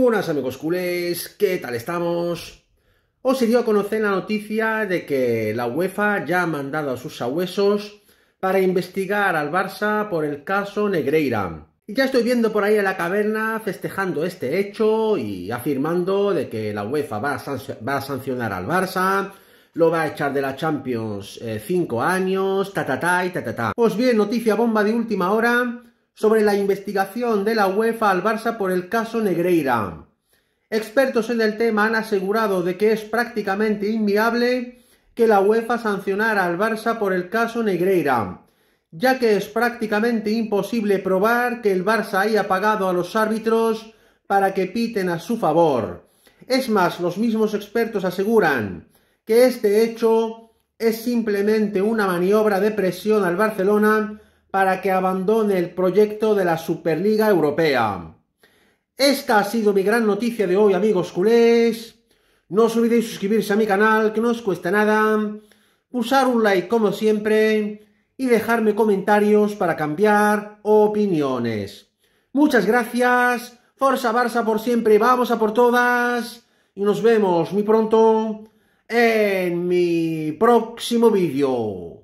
Buenas amigos culés, ¿qué tal estamos? Os he dio a conocer la noticia de que la UEFA ya ha mandado a sus sabuesos para investigar al Barça por el caso Negreira. Y ya estoy viendo por ahí en la caverna festejando este hecho y afirmando de que la UEFA va a, sancionar al Barça, lo va a echar de la Champions 5 eh, años, ta ta ta y ta ta ta. Pues bien, noticia bomba de última hora sobre la investigación de la UEFA al Barça por el caso Negreira. Expertos en el tema han asegurado de que es prácticamente inviable que la UEFA sancionara al Barça por el caso Negreira, ya que es prácticamente imposible probar que el Barça haya pagado a los árbitros para que piten a su favor. Es más, los mismos expertos aseguran que este hecho es simplemente una maniobra de presión al Barcelona para que abandone el proyecto de la Superliga Europea. Esta ha sido mi gran noticia de hoy, amigos culés. No os olvidéis suscribirse a mi canal, que no os cuesta nada. Usar un like como siempre y dejarme comentarios para cambiar opiniones. Muchas gracias. Forza Barça por siempre. Vamos a por todas. Y nos vemos muy pronto en mi próximo vídeo.